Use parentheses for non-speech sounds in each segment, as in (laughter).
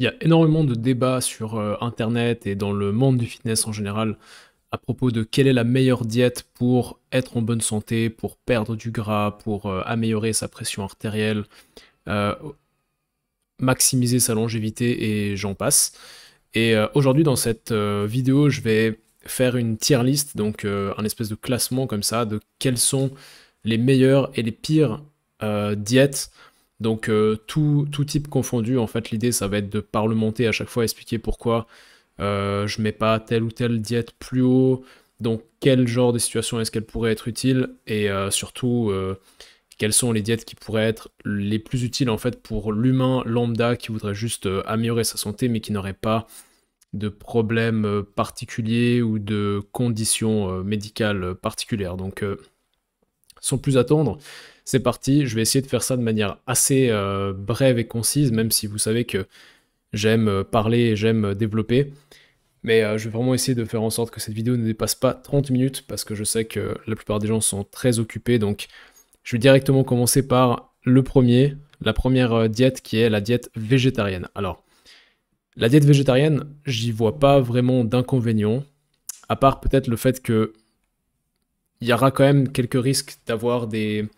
Il y a énormément de débats sur euh, Internet et dans le monde du fitness en général à propos de quelle est la meilleure diète pour être en bonne santé, pour perdre du gras, pour euh, améliorer sa pression artérielle, euh, maximiser sa longévité et j'en passe. Et aujourd'hui dans cette vidéo, je vais faire une tier list, donc un espèce de classement comme ça de quelles sont les meilleures et les pires diètes donc euh, tout, type confondu, en fait, l'idée, ça va être de parlementer à chaque fois, expliquer pourquoi euh, je mets pas telle ou telle diète plus haut, donc quel genre de situation est-ce qu'elle pourrait être utile, et euh, surtout quelles sont les diètes qui pourraient être les plus utiles en fait pour l'humain lambda qui voudrait juste améliorer sa santé mais qui n'aurait pas de problèmes particuliers ou de conditions médicales particulières. Donc sans plus attendre, c'est parti, je vais essayer de faire ça de manière assez euh, brève et concise, même si vous savez que j'aime euh, parler et j'aime euh, développer. Mais je vais vraiment essayer de faire en sorte que cette vidéo ne dépasse pas 30 minutes, parce que je sais que la plupart des gens sont très occupés, donc je vais directement commencer par le premier, la première diète qui est la diète végétarienne. Alors, la diète végétarienne, j'y vois pas vraiment d'inconvénient, à part peut-être le fait que il y aura quand même quelques risques d'avoir des,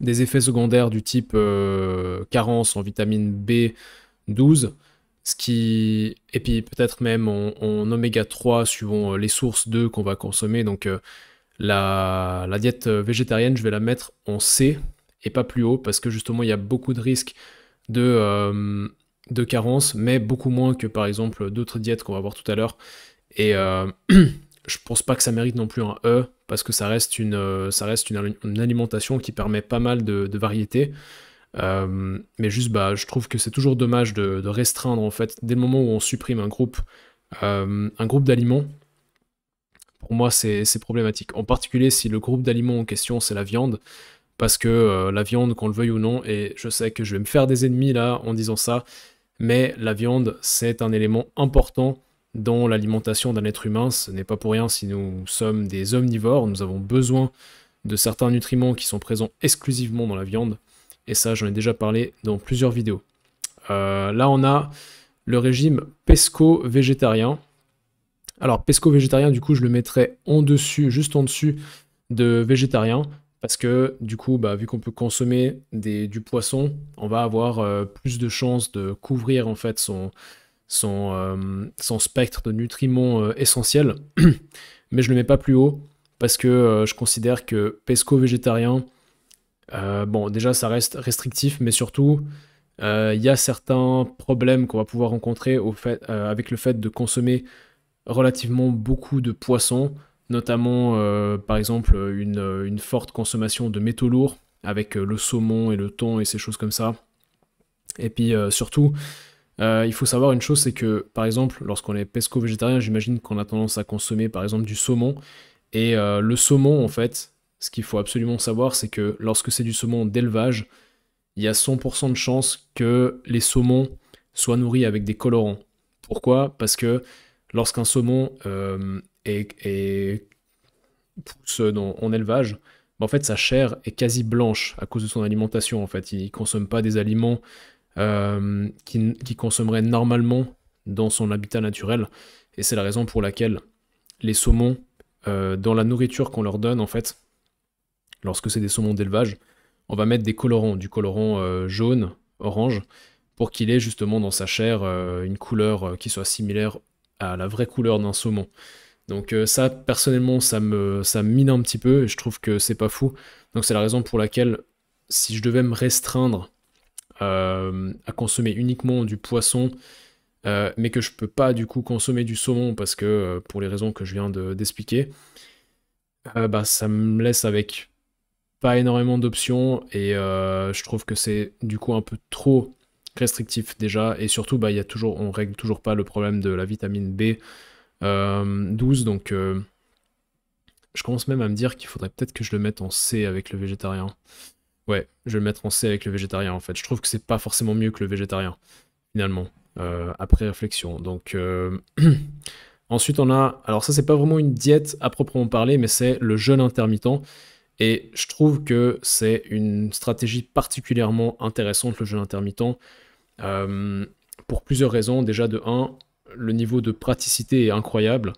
des effets secondaires du type euh, carence en vitamine B12, ce qui et puis peut-être même en, oméga 3 suivant euh, les sources d'eux qu'on va consommer. Donc euh, la, la, diète végétarienne, je vais la mettre en C et pas plus haut parce que justement il y a beaucoup de risques de, de carence, mais beaucoup moins que par exemple d'autres diètes qu'on va voir tout à l'heure. Et (clears throat) je pense pas que ça mérite non plus un E, parce que ça reste une, euh, ça reste une, alimentation qui permet pas mal de, variétés. Euh, mais juste, bah, je trouve que c'est toujours dommage de, restreindre, en fait, dès le moment où on supprime un groupe, euh, un groupe d'aliments, pour moi, c'est problématique. En particulier si le groupe d'aliments en question, c'est la viande, parce que la viande, qu'on le veuille ou non, et je sais que je vais me faire des ennemis là en disant ça, mais la viande, c'est un élément important dans l'alimentation d'un être humain. Ce n'est pas pour rien si nous sommes des omnivores, nous avons besoin de certains nutriments qui sont présents exclusivement dans la viande. Et ça, j'en ai déjà parlé dans plusieurs vidéos. Euh, là, on a le régime pesco-végétarien. Alors, pesco-végétarien, du coup, je le mettrais en dessus, juste en dessus de végétarien. Parce que, du coup, bah, vu qu'on peut consommer du poisson, on va avoir euh, plus de chances de couvrir, en fait, son, son, euh, son spectre de nutriments euh, essentiels, (clears throat) mais je ne le mets pas plus haut parce que euh, je considère que pesco végétarien, bon, déjà ça reste restrictif, mais surtout, il y a certains problèmes qu'on va pouvoir rencontrer au fait, avec le fait de consommer relativement beaucoup de poissons, notamment par exemple une, une, forte consommation de métaux lourds avec le saumon et le thon et ces choses comme ça. Et puis surtout, euh, il faut savoir une chose, c'est que par exemple, lorsqu'on est pesco-végétarien, j'imagine qu'on a tendance à consommer par exemple du saumon. Et euh, le saumon, en fait, ce qu'il faut absolument savoir, c'est que lorsque c'est du saumon d'élevage, il y a 100% de chances que les saumons soient nourris avec des colorants. Pourquoi Parce que lorsqu'un saumon euh, est, pousse en élevage, bah, en fait sa chair est quasi blanche à cause de son alimentation. En fait, il consomme pas des aliments euh, qui, consommerait normalement dans son habitat naturel. Et c'est la raison pour laquelle les saumons, euh, dans la nourriture qu'on leur donne, en fait, lorsque c'est des saumons d'élevage, on va mettre des colorants, du colorant euh, jaune, orange, pour qu'il ait justement dans sa chair une couleur qui soit similaire à la vraie couleur d'un saumon. Donc ça, personnellement, ça me, ça me mine un petit peu et je trouve que c'est pas fou. Donc c'est la raison pour laquelle, si je devais me restreindre euh, à consommer uniquement du poisson, euh, mais que je peux pas du coup consommer du saumon parce que euh, pour les raisons que je viens d'expliquer, bah, ça me laisse avec pas énormément d'options et je trouve que c'est du coup un peu trop restrictif déjà et surtout bah, y a toujours, on règle toujours pas le problème de la vitamine B12 donc je commence même à me dire qu'il faudrait peut-être que je le mette en C avec le végétarien. Ouais, je vais le mettre en C avec le végétarien en fait. Je trouve que c'est pas forcément mieux que le végétarien, finalement, euh, après réflexion. Donc euh, (clears throat) ensuite on a, alors ça c'est pas vraiment une diète à proprement parler, mais c'est le jeûne intermittent. Et je trouve que c'est une stratégie particulièrement intéressante le jeûne intermittent euh, pour plusieurs raisons. Déjà de 1, le niveau de praticité est incroyable.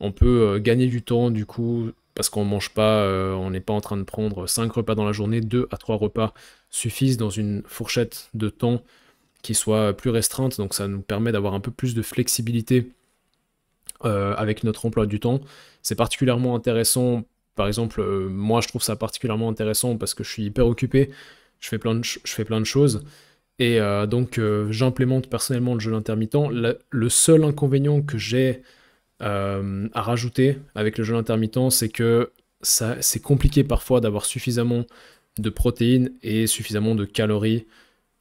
On peut gagner du temps du coup parce qu'on mange pas, euh, on n'est pas en train de prendre 5 repas dans la journée, 2 à 3 repas suffisent dans une fourchette de temps qui soit plus restreinte, donc ça nous permet d'avoir un peu plus de flexibilité euh, avec notre emploi du temps. C'est particulièrement intéressant, par exemple, euh, moi je trouve ça particulièrement intéressant parce que je suis hyper occupé, je fais plein de, je fais plein de choses, et donc j'implémente personnellement le jeûne intermittent. le seul inconvénient que j'ai euh, à rajouter avec le jeûne intermittent, c'est que ça, c'est compliqué parfois d'avoir suffisamment de protéines et suffisamment de calories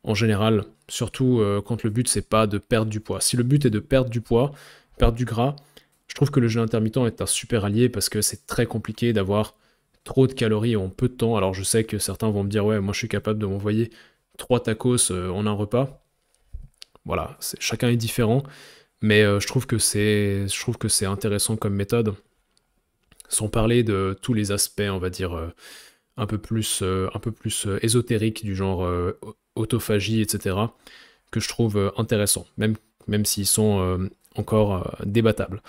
en général, surtout euh, quand le but c'est pas de perdre du poids. Si le but est de perdre du poids, perdre du gras, je trouve que le jeûne intermittent est un super allié parce que c'est très compliqué d'avoir trop de calories en peu de temps. Alors je sais que certains vont me dire ouais, moi je suis capable de m'envoyer trois tacos euh, en un repas. Voilà, chacun est différent. Mais euh, je trouve que c'est, je trouve que c'est intéressant comme méthode. Sans parler de tous les aspects, on va dire euh, un peu plus, ésotériques, euh, un peu plus ésotérique du genre autophagie, etc., que je trouve intéressant, même même s'ils sont encore débattables.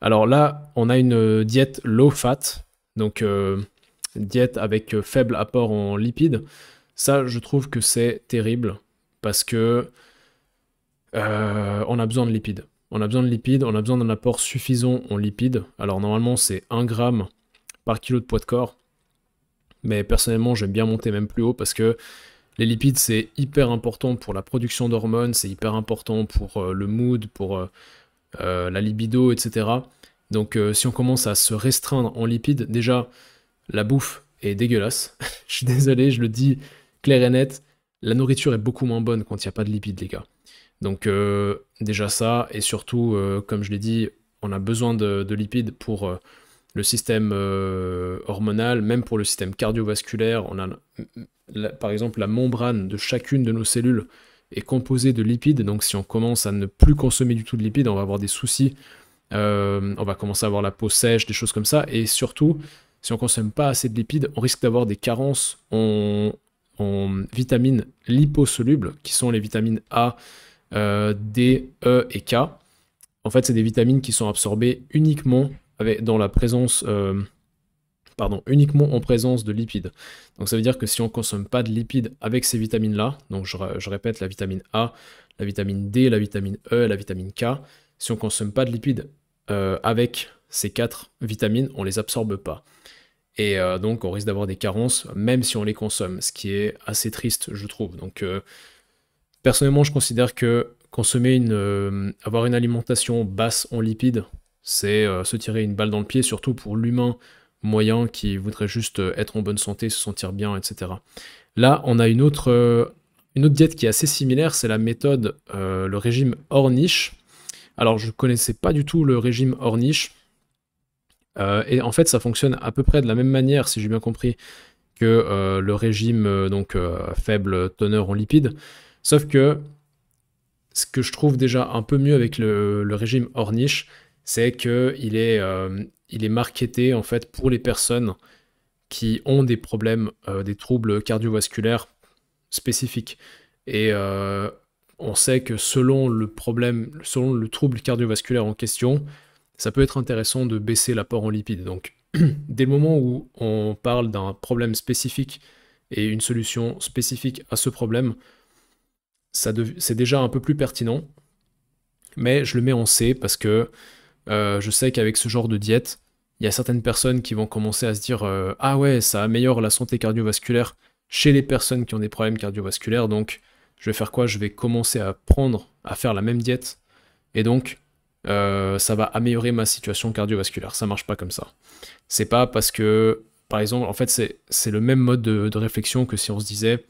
Alors là, on a une diète low fat, donc diète avec faible apport en lipides. Ça, je trouve que c'est terrible parce que euh, on a besoin de lipides. On a besoin de lipides, on a besoin d'un apport suffisant en lipides. Alors normalement c'est 1 gramme par kilo de poids de corps. Mais personnellement j'aime bien monter même plus haut parce que les lipides c'est hyper important pour la production d'hormones, c'est hyper important pour euh, le mood, pour euh, la libido, etc. Donc si on commence à se restreindre en lipides, déjà la bouffe est dégueulasse. (laughs) je suis désolé, je le dis clair et net, la nourriture est beaucoup moins bonne quand il n'y a pas de lipides les gars. Donc euh, déjà ça, et surtout, euh, comme je l'ai dit, on a besoin de, lipides pour euh, le système hormonal, même pour le système cardiovasculaire. On a, par exemple, la membrane de chacune de nos cellules est composée de lipides, donc si on commence à ne plus consommer du tout de lipides, on va avoir des soucis, on va commencer à avoir la peau sèche, des choses comme ça, et surtout, si on ne consomme pas assez de lipides, on risque d'avoir des carences en vitamines liposolubles, qui sont les vitamines A, euh, D, E et K. En fait, c'est des vitamines qui sont absorbées uniquement avec, dans la présence, euh, pardon, uniquement en présence de lipides. Donc ça veut dire que si on ne consomme pas de lipides avec ces vitamines-là, donc je, répète la vitamine A, la vitamine D, la vitamine E, la vitamine K, si on ne consomme pas de lipides euh, avec ces quatre vitamines, on ne les absorbe pas. Et donc on risque d'avoir des carences même si on les consomme, ce qui est assez triste, je trouve. Donc Personnellement, je considère que consommer une, euh, avoir une alimentation basse en lipides, c'est euh, se tirer une balle dans le pied, surtout pour l'humain moyen qui voudrait juste euh, être en bonne santé, se sentir bien, etc. Là, on a une autre, une autre diète qui est assez similaire, c'est la méthode, le régime hors niche. Alors, je ne connaissais pas du tout le régime hors niche. et en fait, ça fonctionne à peu près de la même manière, si j'ai bien compris, que le régime donc, faible teneur en lipides. Sauf que ce que je trouve déjà un peu mieux avec le, régime hors niche, c'est qu'il est, euh, il est marketé en fait pour les personnes qui ont des problèmes, euh, des troubles cardiovasculaires spécifiques. Et euh, on sait que selon le problème, selon le trouble cardiovasculaire en question, ça peut être intéressant de baisser l'apport en lipides. Donc, (clears throat) dès le moment où on parle d'un problème spécifique et une solution spécifique à ce problème, c'est déjà un peu plus pertinent. Mais je le mets en C parce que euh, je sais qu'avec ce genre de diète, il y a certaines personnes qui vont commencer à se dire euh, Ah ouais, ça améliore la santé cardiovasculaire chez les personnes qui ont des problèmes cardiovasculaires, donc je vais faire quoi Je vais commencer à prendre, à faire la même diète, et donc euh, ça va améliorer ma situation cardiovasculaire. Ça marche pas comme ça. C'est pas parce que, par exemple, en fait, c'est le même mode de réflexion que si on se disait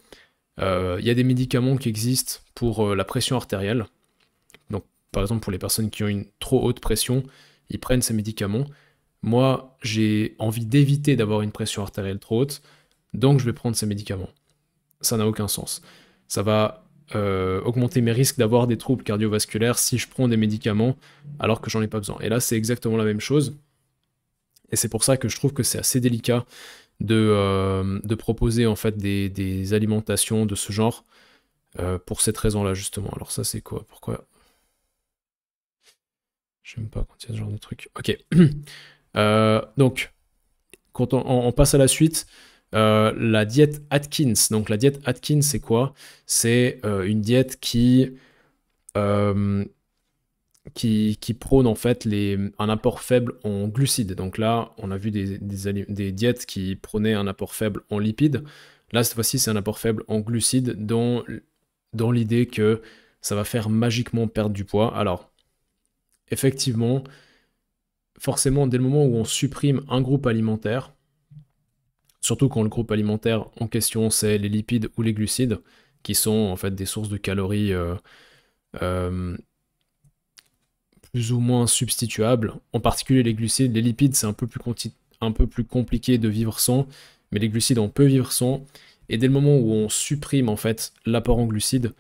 il euh, y a des médicaments qui existent pour euh, la pression artérielle. Donc, par exemple, pour les personnes qui ont une trop haute pression, ils prennent ces médicaments. Moi, j'ai envie d'éviter d'avoir une pression artérielle trop haute, donc je vais prendre ces médicaments. Ça n'a aucun sens. Ça va euh, augmenter mes risques d'avoir des troubles cardiovasculaires si je prends des médicaments alors que j'en ai pas besoin. Et là, c'est exactement la même chose. Et c'est pour ça que je trouve que c'est assez délicat euh, de, proposer en fait des, alimentations de ce genre euh, pour cette raison-là justement. Alors ça c'est quoi Pourquoi J'aime pas quand il y a ce genre de truc. Ok. (clears throat) Euh, donc, quand on, on, passe à la suite, la diète Atkins. Donc la diète Atkins c'est quoi C'est une diète qui qui, prône en fait les, un apport faible en glucides. Donc là, on a vu des, diètes qui prônaient un apport faible en lipides. Là, cette fois-ci, c'est un apport faible en glucides dans, dans l'idée que ça va faire magiquement perdre du poids. Alors, effectivement, forcément, dès le moment où on supprime un groupe alimentaire, surtout quand le groupe alimentaire en question, c'est les lipides ou les glucides, qui sont en fait des sources de calories euh, euh, plus ou moins substituables, en particulier les glucides. Les lipides, c'est un, peu plus compliqué de vivre sans, mais les glucides, on peut vivre sans. Et dès le moment où on supprime en fait l'apport en glucides,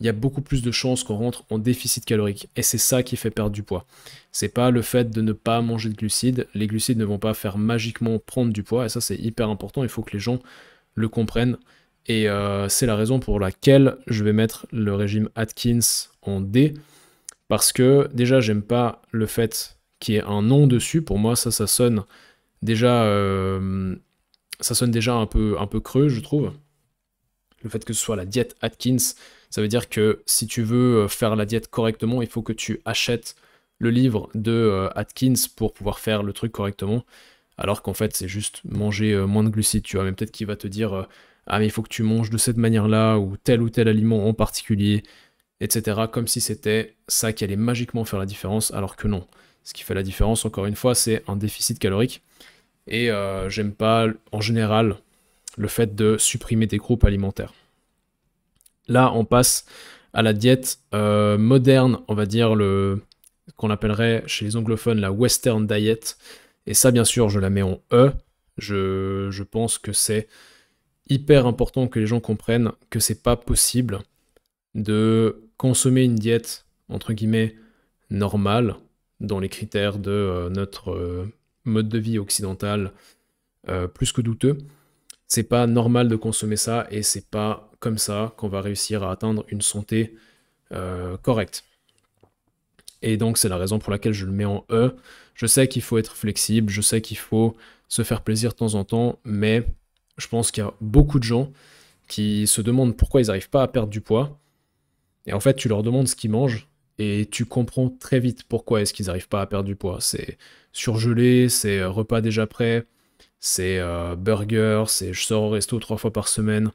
il y a beaucoup plus de chances qu'on rentre en déficit calorique. Et c'est ça qui fait perdre du poids. C'est pas le fait de ne pas manger de glucides. Les glucides ne vont pas faire magiquement prendre du poids. Et ça, c'est hyper important. Il faut que les gens le comprennent. Et euh, c'est la raison pour laquelle je vais mettre le régime Atkins en D. Parce que déjà, j'aime pas le fait qu'il y ait un nom dessus. Pour moi, ça, ça sonne déjà, euh, ça sonne déjà un peu, un peu creux, je trouve. Le fait que ce soit la diète Atkins, ça veut dire que si tu veux euh, faire la diète correctement, il faut que tu achètes le livre de euh, Atkins pour pouvoir faire le truc correctement. Alors qu'en fait, c'est juste manger moins de glucides, tu vois. même peut-être qu'il va te dire, ah mais il faut que tu manges de cette manière-là, ou tel ou tel aliment en particulier, etc. Comme si c'était ça qui allait magiquement faire la différence, alors que non. Ce qui fait la différence, encore une fois, c'est un déficit calorique. Et euh, j'aime pas, en général, le fait de supprimer des groupes alimentaires. Là, on passe à la diète euh, moderne, on va dire, le qu'on appellerait chez les anglophones la Western Diet. Et ça, bien sûr, je la mets en E. Je, je pense que c'est hyper important que les gens comprennent que c'est pas possible de consommer une diète, entre guillemets, normale, dans les critères de euh, notre euh, mode de vie occidental euh, plus que douteux, c'est pas normal de consommer ça et c'est pas comme ça qu'on va réussir à atteindre une santé correcte. Et donc c'est la raison pour laquelle je le mets en E. Je sais qu'il faut être flexible, je sais qu'il faut se faire plaisir de temps en temps, mais je pense qu'il y a beaucoup de gens qui se demandent pourquoi ils n'arrivent pas à perdre du poids et en fait, tu leur demandes ce qu'ils mangent et tu comprends très vite pourquoi est-ce qu'ils n'arrivent pas à perdre du poids. C'est surgelé, c'est euh, repas déjà prêt, c'est euh, burger, c'est je sors au resto trois fois par semaine.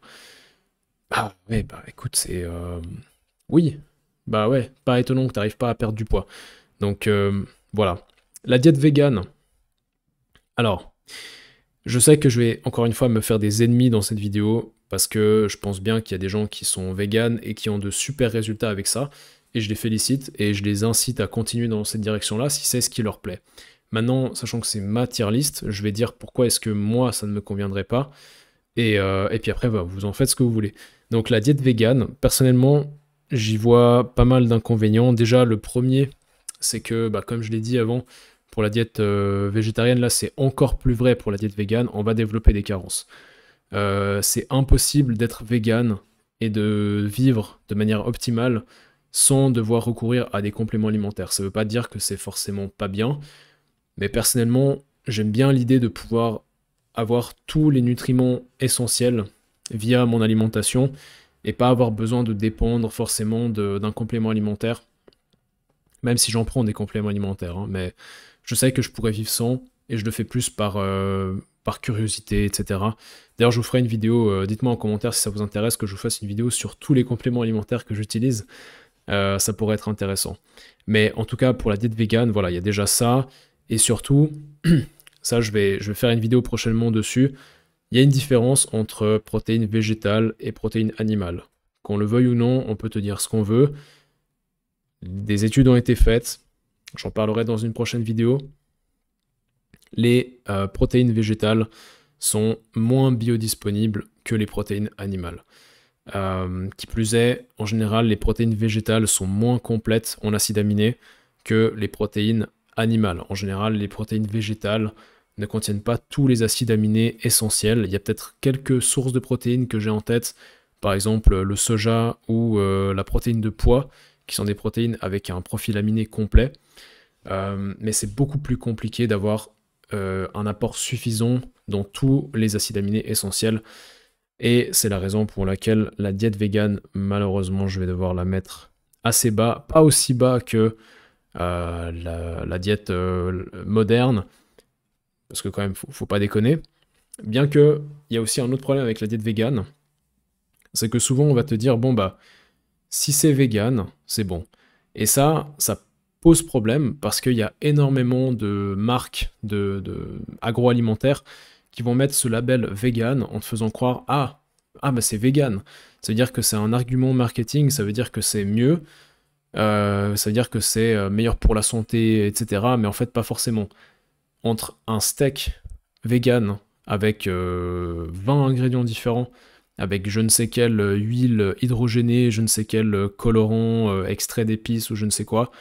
Ah ouais, bah écoute, c'est. Euh, oui, bah ouais, pas étonnant que n'arrives pas à perdre du poids. Donc voilà. La diète végane. Alors, je sais que je vais encore une fois me faire des ennemis dans cette vidéo. Parce que je pense bien qu'il y a des gens qui sont véganes et qui ont de super résultats avec ça. Et je les félicite et je les incite à continuer dans cette direction-là si c'est ce qui leur plaît. Maintenant, sachant que c'est ma tier list, je vais dire pourquoi est-ce que moi ça ne me conviendrait pas. Et, euh, puis après, vous en faites ce que vous voulez. Donc la diète végane, personnellement, j'y vois pas mal d'inconvénients. Déjà, le premier, c'est que, bah, comme je l'ai dit avant, pour la diète euh, végétarienne, là c'est encore plus vrai pour la diète végane, on va développer des carences. Euh, c'est impossible d'être vegan et de vivre de manière optimale sans devoir recourir à des compléments alimentaires. Ça ne veut pas dire que c'est forcément pas bien, mais personnellement, j'aime bien l'idée de pouvoir avoir tous les nutriments essentiels via mon alimentation et pas avoir besoin de dépendre forcément d'un complément alimentaire, même si j'en prends des compléments alimentaires. Hein. mais je sais que je pourrais vivre sans et je le fais plus par, euh, par curiosité, etc. D'ailleurs, je vous ferai une vidéo, euh, dites-moi en commentaire si ça vous intéresse que je vous fasse une vidéo sur tous les compléments alimentaires que j'utilise. Euh, ça pourrait être intéressant. Mais en tout cas, pour la diète végane, voilà, il y a déjà ça. Et surtout, (clears throat) ça, je vais, je vais faire une vidéo prochainement dessus. Il y a une différence entre protéines végétales et protéines animales. Qu'on le veuille ou non, on peut te dire ce qu'on veut. Des études ont été faites. J'en parlerai dans une prochaine vidéo les euh, protéines végétales sont moins biodisponibles que les protéines animales. Euh, qui plus est, en général, les protéines végétales sont moins complètes en acides aminés que les protéines animales. En général, les protéines végétales ne contiennent pas tous les acides aminés essentiels. Il y a peut-être quelques sources de protéines que j'ai en tête, par exemple le soja ou euh, la protéine de pois, qui sont des protéines avec un profil aminé complet. mais c'est beaucoup plus compliqué d'avoir euh, un apport suffisant dans tous les acides aminés essentiels. Et c'est la raison pour laquelle la diète végane, malheureusement, je vais devoir la mettre assez bas, pas aussi bas que euh, la, diète euh, moderne, parce que quand même, faut, pas déconner. Bien que il y a aussi un autre problème avec la diète végane, c'est que souvent on va te dire bon bah si c'est végane c'est bon. Et ça, ça pose problème parce qu'il y a énormément de marques de, de agroalimentaires qui vont mettre ce label vegan en te faisant croire ah ah bah c'est vegan. Ça veut dire que c'est un argument marketing, ça veut dire que c'est mieux, euh, ça veut dire que c'est euh, meilleur pour la santé, etc. Mais en fait pas forcément. Entre un steak vegan avec 20 euh, ingrédients différents, avec je ne sais quelle huile hydrogénée, je ne sais quel colorant, euh, extrait d'épices ou je ne sais quoi,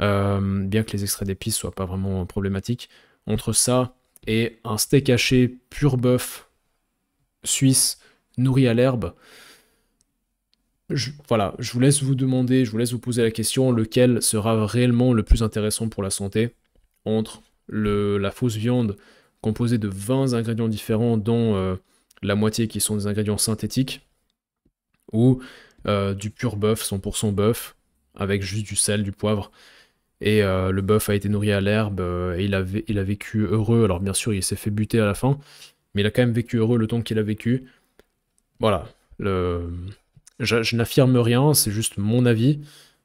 euh, bien que les extraits d'épices soient pas vraiment problématiques. Entre ça et un steak haché pur bœuf suisse nourri à l'herbe, voilà, je vous laisse vous demander, je vous laisse vous poser la question, lequel sera réellement le plus intéressant pour la santé entre la fausse viande composée de 20 ingrédients différents, dont euh, la moitié qui sont des ingrédients synthétiques, ou euh, du pur bœuf, 100% bœuf, avec juste du sel, du poivre. Et euh, le bœuf a été nourri à l'herbe euh, et il a, vécu heureux. Alors bien sûr, il s'est fait buter à la fin, mais il a quand même vécu heureux le temps qu'il a vécu. Voilà. Je, n'affirme rien, c'est juste mon avis,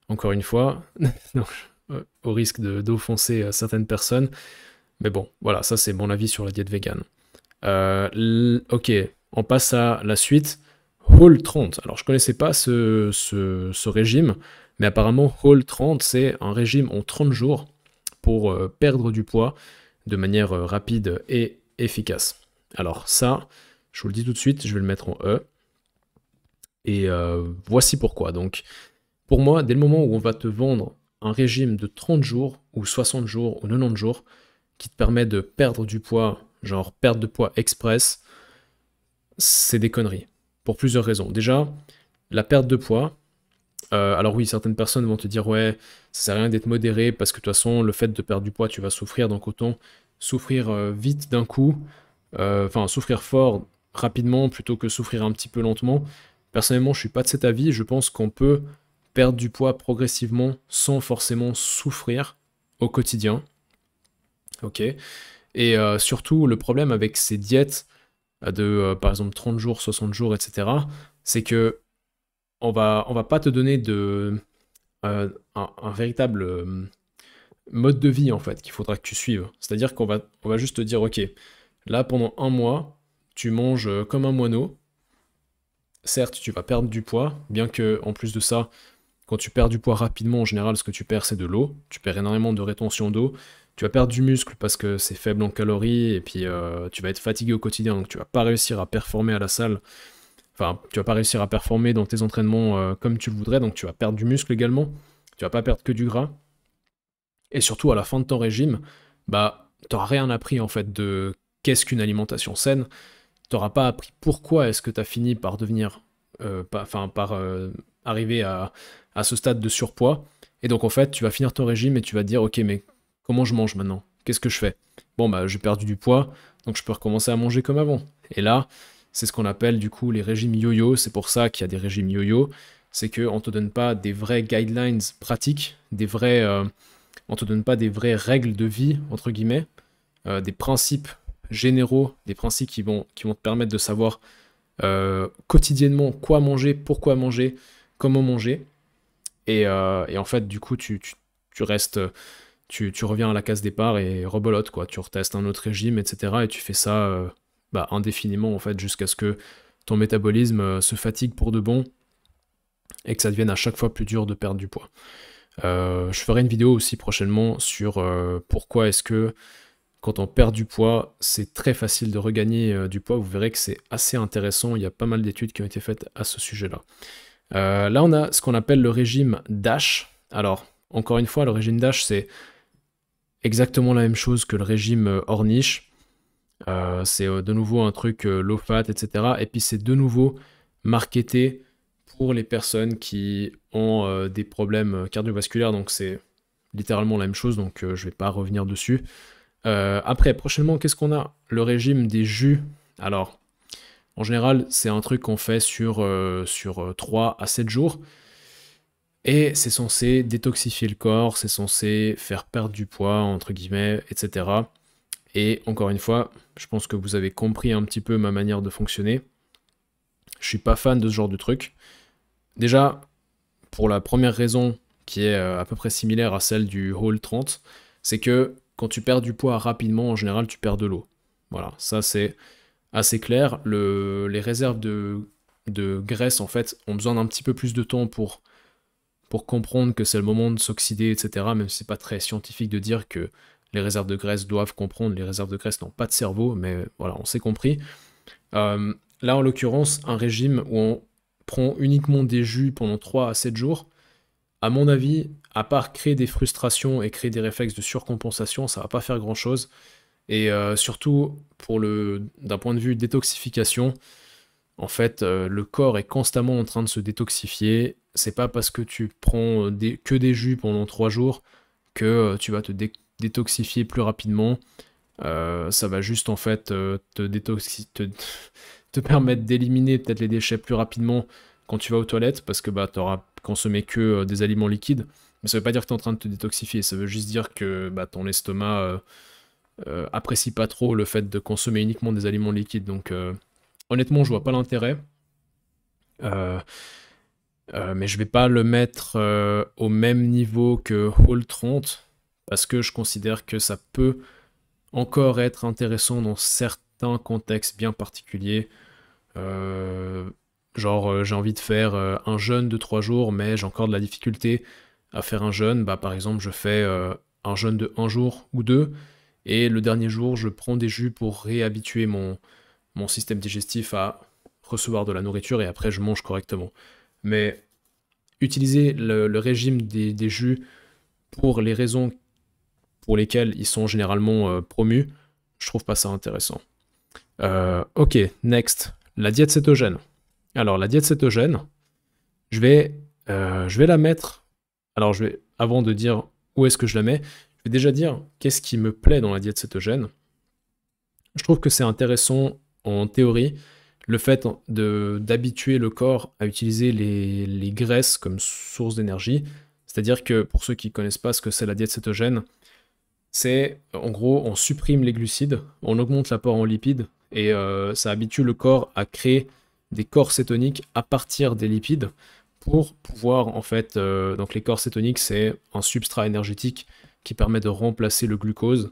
encore une fois, (laughs) euh, au risque d'offenser certaines personnes. Mais bon, voilà, ça c'est mon avis sur la diète végane. ok, on passe à la suite. Whole 30. Alors je ne connaissais pas ce régime. Mais apparemment, Hall 30, c'est un régime en 30 jours pour euh, perdre du poids de manière euh, rapide et efficace. Alors ça, je vous le dis tout de suite, je vais le mettre en E. Et euh, voici pourquoi. Donc, pour moi, dès le moment où on va te vendre un régime de 30 jours, ou 60 jours, ou 90 jours, qui te permet de perdre du poids, genre perte de poids express, c'est des conneries. Pour plusieurs raisons. Déjà, la perte de poids, euh, alors oui, certaines personnes vont te dire ouais, ça sert à rien d'être modéré parce que de toute façon, le fait de perdre du poids, tu vas souffrir, donc autant souffrir euh, vite d'un coup, euh, enfin souffrir fort rapidement plutôt que souffrir un petit peu lentement. Personnellement, je suis pas de cet avis. Je pense qu'on peut perdre du poids progressivement sans forcément souffrir au quotidien. Ok. Et surtout, le problème avec ces diètes de par exemple 30 jours, 60 jours, etc., c'est que on va, on va pas te donner de, euh, un, véritable euh, mode de vie en fait qu'il faudra que tu suives. C'est-à-dire qu'on va, on va juste te dire, ok, là pendant un mois, tu manges euh, comme un moineau. Certes, tu vas perdre du poids, bien que en plus de ça, quand tu perds du poids rapidement, en général, ce que tu perds, c'est de l'eau. Tu perds énormément de rétention d'eau. Tu vas perdre du muscle parce que c'est faible en calories et puis tu vas être fatigué au quotidien, donc tu vas pas réussir à performer à la salle Enfin, tu vas pas réussir à performer dans tes entraînements euh, comme tu le voudrais, donc tu vas perdre du muscle également. Tu vas pas perdre que du gras. Et surtout, à la fin de ton régime, bah, t'auras rien appris en fait de qu'est-ce qu'une alimentation saine. T'auras pas appris pourquoi est-ce que tu as fini par devenir, euh, enfin, par euh, arriver à, à ce stade de surpoids. Et donc en fait, tu vas finir ton régime et tu vas te dire, ok, mais comment je mange maintenant Qu'est-ce que je fais Bon, bah j'ai perdu du poids, donc je peux recommencer à manger comme avant. Et là, c'est ce qu'on appelle du coup les régimes yo-yo. C'est pour ça qu'il y a des régimes yo-yo. C'est qu'on ne te donne pas des vraies guidelines pratiques, des vrais, euh, on te donne pas des vraies règles de vie, entre guillemets, euh, des principes généraux, des principes qui vont, qui vont te permettre de savoir euh, quotidiennement quoi manger, pourquoi manger, comment manger. Et, en fait, du coup, tu, restes. Tu, tu, reviens à la case départ et rebolote, quoi. Tu retestes un autre régime, etc. Et tu fais ça bah, indéfiniment en fait jusqu'à ce que ton métabolisme euh, se fatigue pour de bon et que ça devienne à chaque fois plus dur de perdre du poids. Euh, je ferai une vidéo aussi prochainement sur euh, pourquoi est-ce que quand on perd du poids, c'est très facile de regagner du poids. Vous verrez que c'est assez intéressant. Il y a pas mal d'études qui ont été faites à ce sujet-là. là, on a ce qu'on appelle le régime DASH. Alors, encore une fois, le régime DASH, c'est exactement la même chose que le régime Orniche. Euh, c'est euh, de nouveau un truc euh, low fat, etc. Et puis c'est de nouveau marketé pour les personnes qui ont des problèmes cardiovasculaires. Donc c'est littéralement la même chose, donc je ne vais pas revenir dessus. après, prochainement, qu'est-ce qu'on a Le régime des jus. Alors, en général, c'est un truc qu'on fait sur, sur 3 à 7 jours. Et c'est censé détoxifier le corps, c'est censé faire perdre du poids, entre guillemets, etc. Et encore une fois, je pense que vous avez compris un petit peu ma manière de fonctionner. Je suis pas fan de ce genre de truc. Déjà, pour la première raison qui est euh, à peu près similaire à celle du Hall 30, c'est que quand tu perds du poids rapidement, en général, tu perds de l'eau. Voilà, ça c'est assez clair. les réserves de, de, graisse, en fait, ont besoin d'un petit peu plus de temps pour, pour comprendre que c'est le moment de s'oxyder, etc. Même si c'est pas très scientifique de dire que les réserves de graisse doivent comprendre, les réserves de graisse n'ont pas de cerveau, mais euh, voilà, on s'est compris. Euh, là, en l'occurrence, un régime où on prend uniquement des jus pendant 3 à 7 jours, à mon avis, à part créer des frustrations et créer des réflexes de surcompensation, ça va pas faire grand-chose. Et euh, surtout, pour le, d'un point de vue détoxification, en fait, le corps est constamment en train de se détoxifier. C'est pas parce que tu prends que des jus pendant 3 jours que tu vas te dé détoxifier plus rapidement. Euh, ça va juste en fait euh, te, (laughs) te, permettre d'éliminer peut-être les déchets plus rapidement quand tu vas aux toilettes parce que bah, tu auras consommé que euh, des aliments liquides. Mais ça veut pas dire que tu es en train de te détoxifier, ça veut juste dire que bah, ton estomac apprécie pas trop le fait de consommer uniquement des aliments liquides. Donc honnêtement, je vois pas l'intérêt. mais je vais pas le mettre au même niveau que whole 30 parce que je considère que ça peut encore être intéressant dans certains contextes bien particuliers. Euh, genre, euh, j'ai envie de faire euh, un jeûne de 3 jours, mais j'ai encore de la difficulté à faire un jeûne. Bah, par exemple, je fais un jeûne de 1 jour ou 2, et le dernier jour, je prends des jus pour réhabituer mon, mon système digestif à recevoir de la nourriture, et après, je mange correctement. Mais utiliser le, régime des, des jus pour les raisons pour lesquels ils sont généralement euh, promus, je trouve pas ça intéressant. Euh, ok, next, la diète cétogène. Alors la diète cétogène, je vais, euh, je vais la mettre. Alors je vais, avant de dire où est-ce que je la mets, je vais déjà dire qu'est-ce qui me plaît dans la diète cétogène. Je trouve que c'est intéressant en théorie le fait d'habituer le corps à utiliser les, les graisses comme source d'énergie. C'est-à-dire que pour ceux qui connaissent pas ce que c'est la diète cétogène, c'est en gros on supprime les glucides, on augmente l'apport en lipides et euh, ça habitue le corps à créer des corps cétoniques à partir des lipides pour pouvoir en fait euh, donc les corps cétoniques c'est un substrat énergétique qui permet de remplacer le glucose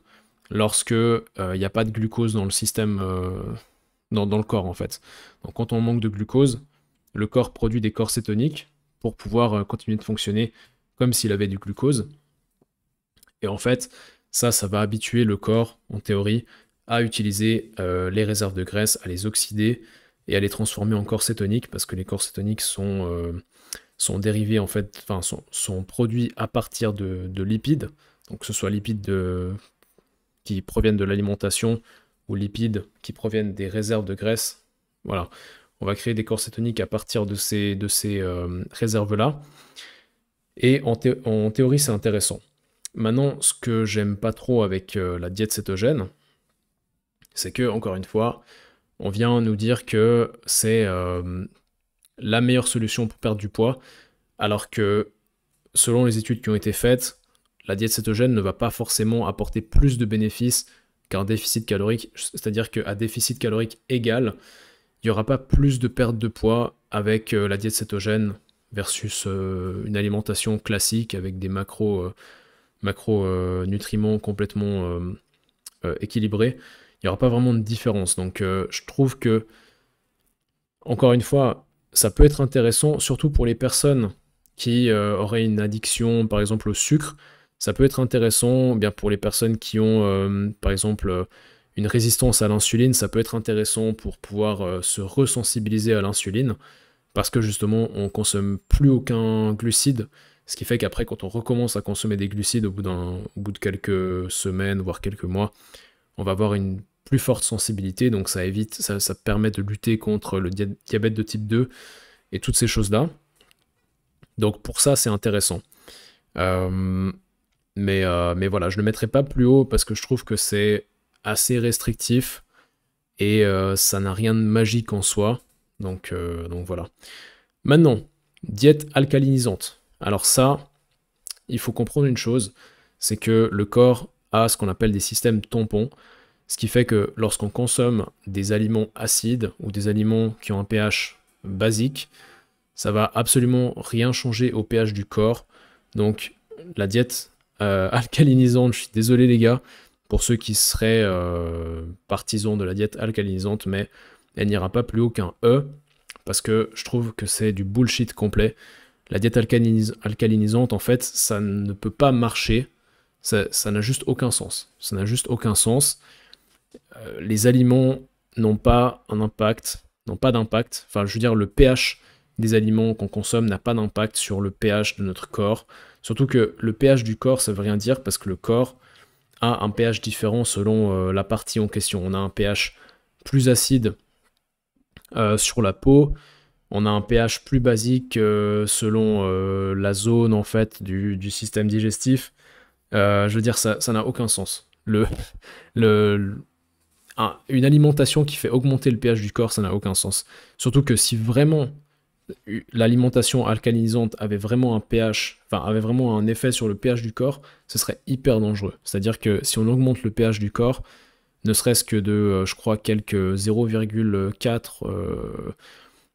lorsque euh, il n'y a pas de glucose dans le système dans, dans, le corps en fait. Donc quand on manque de glucose, le corps produit des corps cétoniques pour pouvoir continuer de fonctionner comme s'il avait du glucose. Et en fait, ça, ça va habituer le corps, en théorie, à utiliser euh, les réserves de graisse, à les oxyder et à les transformer en corps cétoniques, parce que les corps cétoniques sont, euh, sont dérivés, en fait, enfin, sont, produits à partir de, lipides, donc que ce soit lipides qui proviennent de l'alimentation ou lipides qui proviennent des réserves de graisse. Voilà, on va créer des corps cétoniques à partir de ces, de ces euh, réserves-là. Et en théorie, c'est intéressant. Maintenant, ce que j'aime pas trop avec euh, la diète cétogène, c'est que, encore une fois, on vient nous dire que c'est euh, la meilleure solution pour perdre du poids, alors que selon les études qui ont été faites, la diète cétogène ne va pas forcément apporter plus de bénéfices qu'un déficit calorique, c'est-à-dire qu'à déficit calorique égal, il n'y aura pas plus de perte de poids avec euh, la diète cétogène versus une alimentation classique avec des macros macronutriments euh, complètement euh, euh, équilibrés, il n'y aura pas vraiment de différence. Donc je trouve que, encore une fois, ça peut être intéressant, surtout pour les personnes qui auraient une addiction, par exemple, au sucre. Ça peut être intéressant bien pour les personnes qui ont, par exemple, une résistance à l'insuline, ça peut être intéressant pour pouvoir se resensibiliser à l'insuline, parce que justement on consomme plus aucun glucide ce qui fait qu'après, quand on recommence à consommer des glucides au bout, au bout de quelques semaines, voire quelques mois, on va avoir une plus forte sensibilité. Donc ça évite, ça, permet de lutter contre le diabète de type 2 et toutes ces choses-là. Donc pour ça, c'est intéressant. Euh, mais, euh, mais voilà, je ne le mettrai pas plus haut parce que je trouve que c'est assez restrictif et euh, ça n'a rien de magique en soi. Donc, donc voilà. Maintenant, diète alcalinisante. Alors ça, il faut comprendre une chose, c'est que le corps a ce qu'on appelle des systèmes tampons, ce qui fait que lorsqu'on consomme des aliments acides ou des aliments qui ont un pH basique, ça va absolument rien changer au pH du corps. Donc la diète euh, (laughs) alcalinisante, je suis désolé les gars, pour ceux qui seraient euh, partisans de la diète alcalinisante, mais elle n'ira pas plus haut qu'un E, parce que je trouve que c'est du bullshit complet. La diète alcalinisante, en fait, ça ne peut pas marcher. Ça n'a juste aucun sens. Ça n'a juste aucun sens. Euh, les aliments n'ont pas un impact, n'ont pas d'impact. Enfin, je veux dire, le pH des aliments qu'on consomme n'a pas d'impact sur le pH de notre corps. Surtout que le pH du corps, ça veut rien dire parce que le corps a un pH différent selon euh, la partie en question. On a un pH plus acide euh, sur la peau, on a un pH plus basique euh, selon euh, la zone en fait du, système digestif. Euh, je veux dire, ça, ça n'a aucun sens. Le, (laughs) le, une alimentation qui fait augmenter le pH du corps, ça n'a aucun sens. Surtout que si vraiment l'alimentation alcalinisante avait vraiment un pH, enfin avait vraiment un effet sur le pH du corps, ce serait hyper dangereux. C'est-à-dire que si on augmente le pH du corps, ne serait-ce que de, je crois, quelques 0,4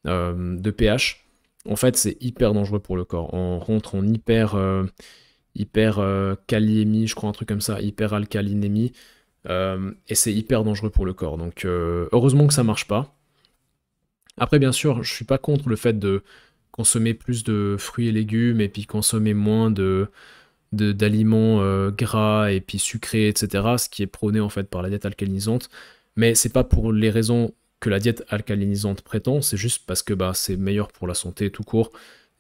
euh, de pH, en fait, c'est hyper dangereux pour le corps. On rentre en hyper, euh, hyper kaliémie, euh, je crois, un truc comme ça, hyper alcalinémie. et c'est hyper dangereux pour le corps. Donc, heureusement que ça marche pas. Après, bien sûr, je suis pas contre le fait de consommer plus de fruits et légumes et puis consommer moins de d'aliments gras et puis sucrés, etc. Ce qui est prôné en fait par la diète alcalinisante. Mais c'est pas pour les raisons que la diète alcalinisante prétend, c'est juste parce que bah, c'est meilleur pour la santé tout court.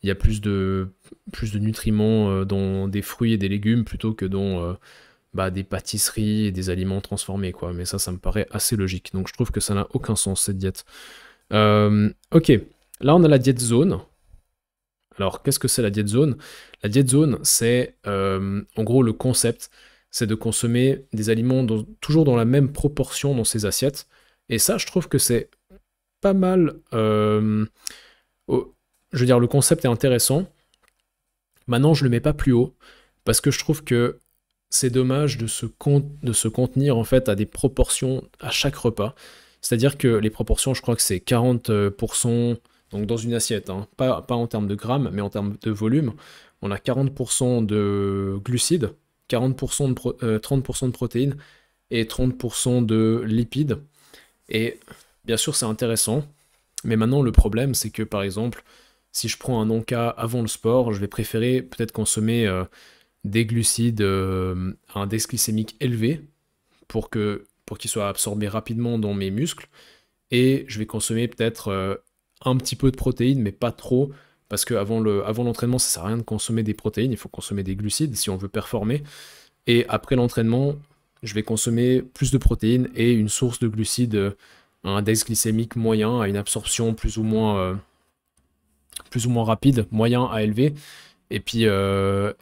Il y a plus de, plus de nutriments euh, dans des fruits et des légumes plutôt que dans euh, bah, des pâtisseries et des aliments transformés. Quoi. Mais ça, ça me paraît assez logique. Donc je trouve que ça n'a aucun sens, cette diète. Euh, ok, là on a la diète zone. Alors qu'est-ce que c'est la diète zone La diète zone, c'est en gros le concept, c'est de consommer des aliments toujours dans la même proportion dans ses assiettes, et ça, je trouve que c'est pas mal. Euh, je veux dire, le concept est intéressant. Maintenant, je le mets pas plus haut parce que je trouve que c'est dommage de se, de se contenir en fait à des proportions à chaque repas. C'est-à-dire que les proportions, je crois que c'est 40%, euh, donc dans une assiette, hein. pas, en termes de grammes, mais en termes de volume, on a 40% de glucides, 40% de 30% euh, de protéines et 30% de lipides. Et bien sûr, c'est intéressant, mais maintenant le problème, c'est que par exemple, si je prends un cas avant le sport, je vais préférer peut-être consommer euh, des glucides à euh, un index glycémique élevé pour que pour qu'ils soient absorbés rapidement dans mes muscles, et je vais consommer peut-être euh, un petit peu de protéines, mais pas trop, parce qu'avant l'entraînement, le, ça sert à rien de consommer des protéines, il faut consommer des glucides si on veut performer. Et après l'entraînement, je vais consommer plus de protéines et une source de glucides euh, un index glycémique moyen, à une absorption plus ou moins, euh, plus ou moins rapide, moyen à élevé. Et puis, euh,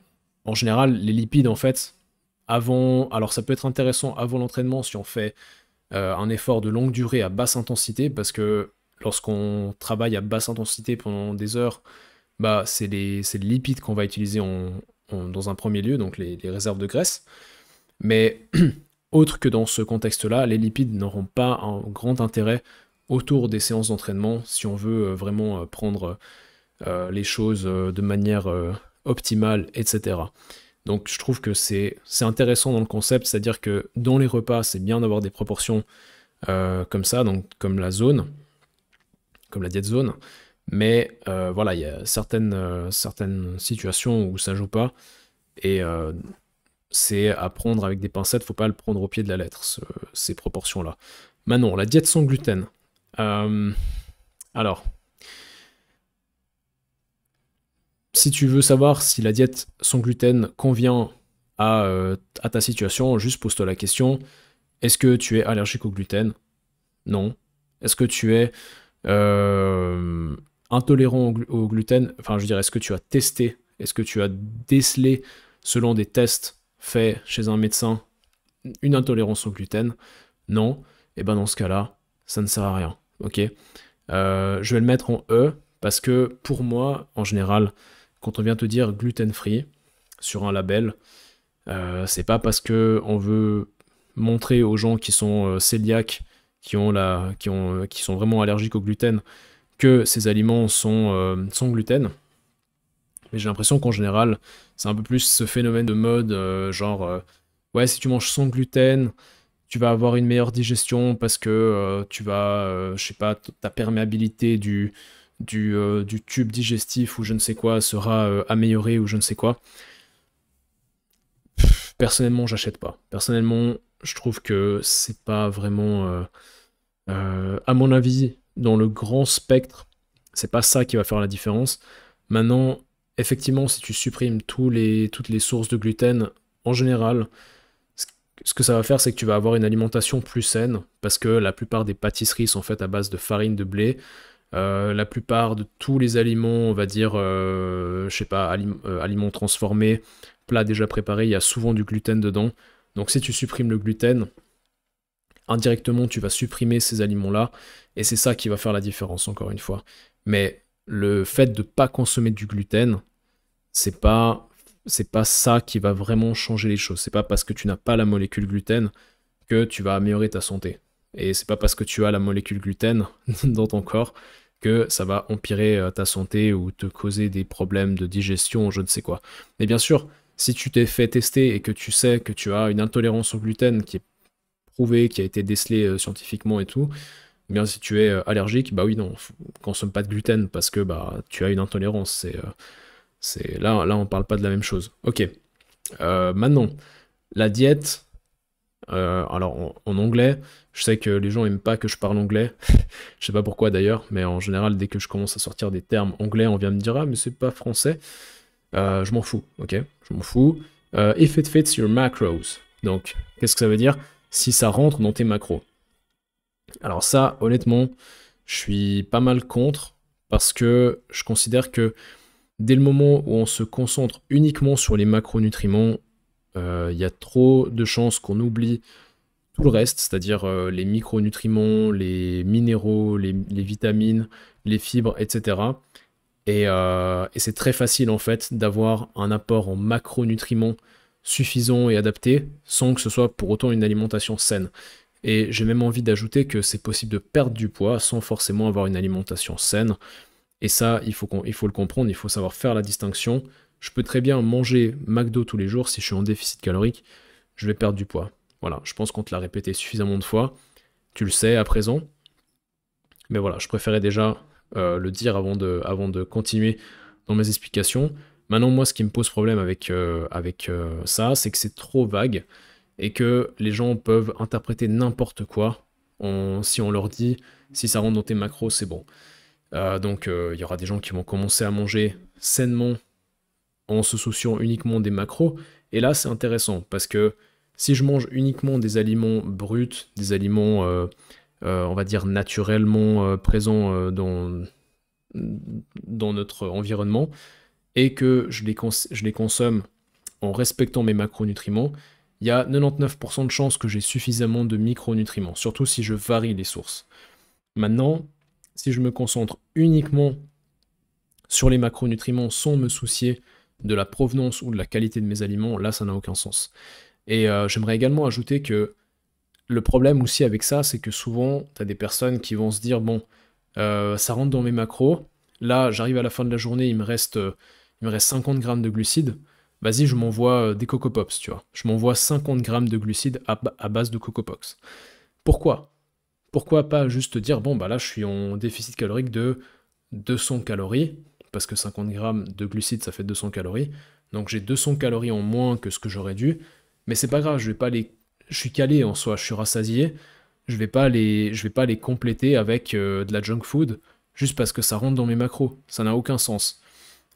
en général, les lipides, en fait, avant, alors ça peut être intéressant avant l'entraînement si on fait un effort de longue durée à basse intensité, parce que lorsqu'on travaille à basse intensité pendant des heures, bah, c'est les, lipides qu'on va utiliser dans un premier lieu, donc les réserves de graisse. Mais (clears throat) autre que dans ce contexte-là, les lipides n'auront pas un grand intérêt autour des séances d'entraînement si on veut euh, vraiment euh, prendre euh, les choses de manière optimale, etc. Donc je trouve que c'est intéressant dans le concept, c'est-à-dire que dans les repas, c'est bien d'avoir des proportions comme ça, donc comme la zone, comme la diète zone. Mais voilà, il y a certaines, certaines situations où ça joue pas. Et c'est à prendre avec des pincettes, faut pas le prendre au pied de la lettre, ces proportions-là. Maintenant, la diète sans gluten. Euh, alors, si tu veux savoir si la diète sans gluten convient euh, à, ta situation, juste pose-toi la question, est-ce que tu es allergique au gluten Non. Est-ce que tu es euh, intolérant au, au gluten Enfin, je dirais, est-ce que tu as testé Est-ce que tu as décelé selon des tests fait chez un médecin une intolérance au gluten Non Et eh ben dans ce cas-là, ça ne sert à rien. Ok euh, Je vais le mettre en E parce que pour moi, en général, quand on vient te dire gluten free sur un label, euh, c'est pas parce que on veut montrer aux gens qui sont euh, qui ont la, qui ont, qui sont vraiment allergiques au gluten, que ces aliments sont sans gluten. Mais j'ai l'impression qu'en général, c'est un peu plus ce phénomène de mode, euh, genre, euh, ouais, si tu manges sans gluten, tu vas avoir une meilleure digestion parce que euh, tu vas, je sais pas, ta perméabilité du, du, tube digestif ou je ne sais quoi sera améliorée ou je ne sais quoi. personnellement, j'achète pas. Personnellement, je trouve que c'est pas vraiment, à mon avis, dans le grand spectre, c'est pas ça qui va faire la différence. Maintenant, effectivement, si tu supprimes toutes les sources de gluten, en général, ce que ça va faire, c'est que tu vas avoir une alimentation plus saine, parce que la plupart des pâtisseries sont faites à base de farine de blé. Euh, la plupart de tous les aliments, on va dire, euh, je sais pas, euh, aliments transformés, plats déjà préparés, il y a souvent du gluten dedans. Donc si tu supprimes le gluten, indirectement, tu vas supprimer ces aliments-là, et c'est ça qui va faire la différence, encore une fois. Mais le fait de ne pas consommer du gluten, c'est pas c'est pas ça qui va vraiment changer les choses. C'est pas parce que tu n'as pas la molécule gluten que tu vas améliorer ta santé. Et c'est pas parce que tu as la molécule gluten (laughs) dans ton corps que ça va empirer euh, ta santé ou te causer des problèmes de digestion, je ne sais quoi. Mais bien sûr, si tu t'es fait tester et que tu sais que tu as une intolérance au gluten qui est prouvée, qui a été décelée euh, scientifiquement et tout, eh bien si tu es euh, allergique, bah oui non, consomme pas de gluten parce que bah tu as une intolérance. C'est c'est là, là, on parle pas de la même chose. Ok. Euh, maintenant, la diète. Euh, alors en, anglais, je sais que les gens aiment pas que je parle anglais. (laughs) je sais pas pourquoi d'ailleurs, mais en général, dès que je commence à sortir des termes anglais, on vient me dire ah mais c'est pas français. Euh, je m'en fous, ok Je m'en fous. if it fits your macros. Donc, qu'est-ce que ça veut dire Si ça rentre dans tes macros. Alors ça, honnêtement, je suis pas mal contre parce que je considère que dès le moment où on se concentre uniquement sur les macronutriments, il euh, y a trop de chances qu'on oublie tout le reste, c'est-à-dire euh, les micronutriments, les minéraux, les, vitamines, les fibres, etc. Et, euh, et c'est très facile en fait d'avoir un apport en macronutriments suffisant et adapté sans que ce soit pour autant une alimentation saine. Et j'ai même envie d'ajouter que c'est possible de perdre du poids sans forcément avoir une alimentation saine. Et ça, il faut, le comprendre, il faut savoir faire la distinction. Je peux très bien manger McDo tous les jours si je suis en déficit calorique, je vais perdre du poids. Voilà, je pense qu'on te l'a répété suffisamment de fois, tu le sais à présent. Mais voilà, je préférais déjà euh, le dire avant de, continuer dans mes explications. Maintenant, moi, ce qui me pose problème avec, euh, euh, ça, c'est que c'est trop vague et que les gens peuvent interpréter n'importe quoi si on leur dit si ça rentre dans tes macros, c'est bon. Euh, donc il euh, y aura des gens qui vont commencer à manger sainement en se souciant uniquement des macros. Et là, c'est intéressant parce que si je mange uniquement des aliments bruts, des aliments, euh, on va dire, naturellement présents dans, dans notre environnement, et que je les, je les consomme en respectant mes macronutriments, il y a 99% de chances que j'ai suffisamment de micronutriments, surtout si je varie les sources. Maintenant, si je me concentre uniquement sur les macronutriments sans me soucier de la provenance ou de la qualité de mes aliments, là ça n'a aucun sens. Et euh, j'aimerais également ajouter que le problème aussi avec ça, c'est que souvent, tu as des personnes qui vont se dire, bon, euh, ça rentre dans mes macros, là j'arrive à la fin de la journée, il me reste, euh, il me reste 50 grammes de glucides, vas-y, je m'envoie des Coco Pops, tu vois. Je m'envoie 50 grammes de glucides à, à base de Coco Pops. Pourquoi pourquoi pas juste dire, bon, bah là, je suis en déficit calorique de 200 calories, parce que 50 grammes de glucides, ça fait 200 calories. Donc j'ai 200 calories en moins que ce que j'aurais dû. Mais c'est pas grave, je vais pas les... Je suis calé en soi, je suis rassasié. Je vais pas les, je vais pas les compléter avec euh, de la junk food, juste parce que ça rentre dans mes macros. Ça n'a aucun sens.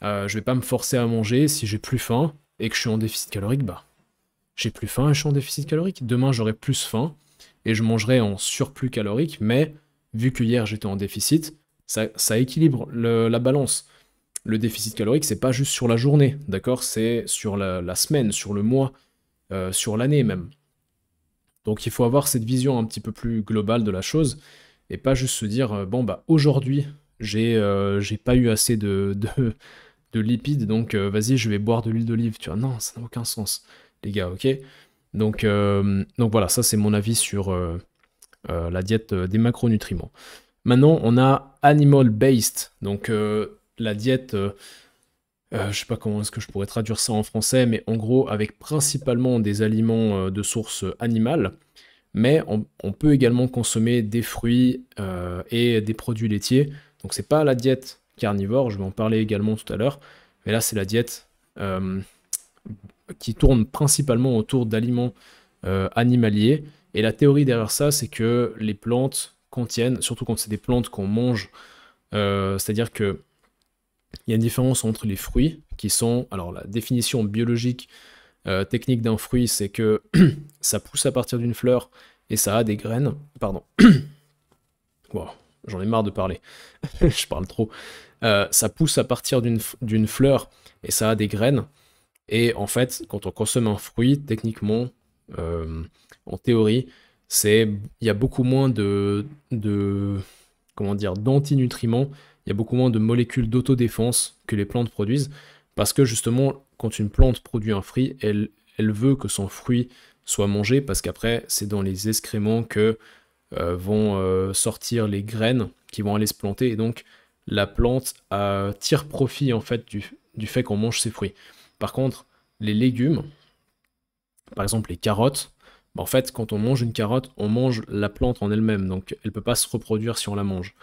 Euh, je vais pas me forcer à manger si j'ai plus faim et que je suis en déficit calorique, bah j'ai plus faim et je suis en déficit calorique. Demain j'aurai plus faim et je mangerai en surplus calorique, mais vu que hier j'étais en déficit, ça, équilibre la balance. Le déficit calorique, c'est pas juste sur la journée, d'accord C'est sur la, semaine, sur le mois, euh, sur l'année même. Donc il faut avoir cette vision un petit peu plus globale de la chose et pas juste se dire euh, bon bah aujourd'hui j'ai euh, j'ai pas eu assez de, de, lipides donc vas-y je vais boire de l'huile d'olive tu vois non ça n'a aucun sens les gars ok euh, donc, voilà, ça c'est mon avis sur euh, euh, la diète des macronutriments. Maintenant, on a animal-based, donc la diète... je je sais pas comment est-ce que je pourrais traduire ça en français, mais en gros avec principalement des aliments de source animale, mais on, peut également consommer des fruits et des produits laitiers. Donc c'est pas la diète carnivore, je vais en parler également tout à l'heure, mais là c'est la diète qui tournent principalement autour d'aliments euh, animaliers. Et la théorie derrière ça, c'est que les plantes contiennent, surtout quand c'est des plantes qu'on mange, euh, c'est-à-dire que il y a une différence entre les fruits qui sont, alors la définition biologique euh, technique d'un fruit, c'est que (clears throat) ça pousse à partir d'une fleur et ça a des graines. Pardon. (clears throat) wow, j'en ai marre de parler. (laughs) Je parle trop. ça pousse à partir d'une fleur et ça a des graines. Et en fait, quand on consomme un fruit, techniquement, euh, en théorie, c'est il y a beaucoup moins de, comment dire d'antinutriments, il y a beaucoup moins de molécules d'autodéfense que les plantes produisent parce que justement, quand une plante produit un fruit, elle, veut que son fruit soit mangé parce qu'après, c'est dans les excréments que euh, vont euh, sortir les graines qui vont aller se planter et donc la plante tire profit en fait du fait qu'on mange ses fruits. Par contre, les légumes, par exemple les carottes, bah, en fait, quand on mange une carotte, on mange la plante en elle-même, donc elle ne peut pas se reproduire si on la mange.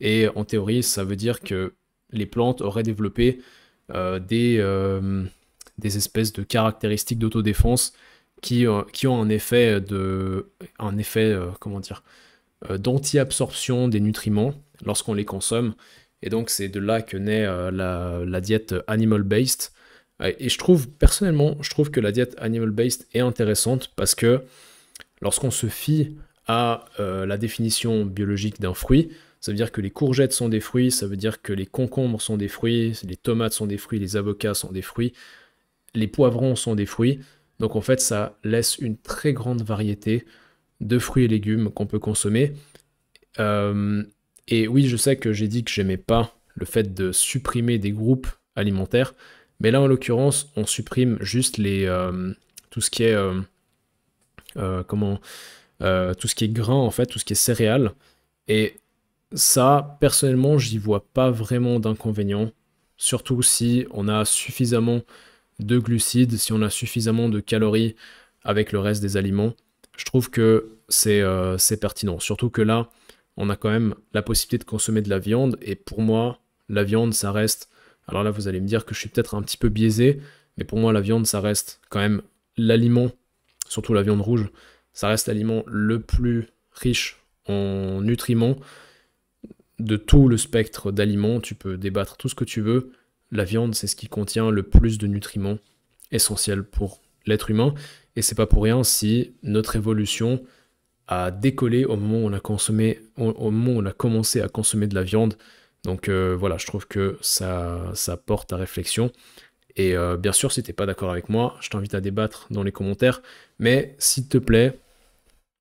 Et en théorie, ça veut dire que les plantes auraient développé euh, euh, des, espèces de caractéristiques d'autodéfense qui, euh, qui, ont un effet de. un effet, comment dire d'anti-absorption des nutriments lorsqu'on les consomme. Et donc c'est de là que naît la diète animal-based, et je trouve, personnellement, je trouve que la diète animal-based est intéressante parce que lorsqu'on se fie à euh, la définition biologique d'un fruit, ça veut dire que les courgettes sont des fruits, ça veut dire que les concombres sont des fruits, les tomates sont des fruits, les avocats sont des fruits, les poivrons sont des fruits. Donc en fait, ça laisse une très grande variété de fruits et légumes qu'on peut consommer. Euh, et oui, je sais que j'ai dit que j'aimais pas le fait de supprimer des groupes alimentaires, mais là, en l'occurrence, on supprime juste les, euh, tout ce qui est euh, euh, comment, tout ce qui est grain en fait, tout ce qui est céréales. Et ça, personnellement, j'y vois pas vraiment d'inconvénient, surtout si on a suffisamment de glucides, si on a suffisamment de calories avec le reste des aliments. Je trouve que c'est pertinent, surtout que là, on a quand même la possibilité de consommer de la viande, et pour moi, la viande, ça reste alors là, vous allez me dire que je suis peut-être un petit peu biaisé, mais pour moi, la viande, ça reste quand même l'aliment, surtout la viande rouge, ça reste l'aliment le plus riche en nutriments de tout le spectre d'aliments. Tu peux débattre tout ce que tu veux. La viande, c'est ce qui contient le plus de nutriments essentiels pour l'être humain. Et c'est pas pour rien si notre évolution a décollé au moment où on a au on a commencé à consommer de la viande donc euh, voilà, je trouve que ça, ça porte à réflexion. Et euh, bien sûr, si t'es pas d'accord avec moi, je t'invite à débattre dans les commentaires. Mais s'il te plaît,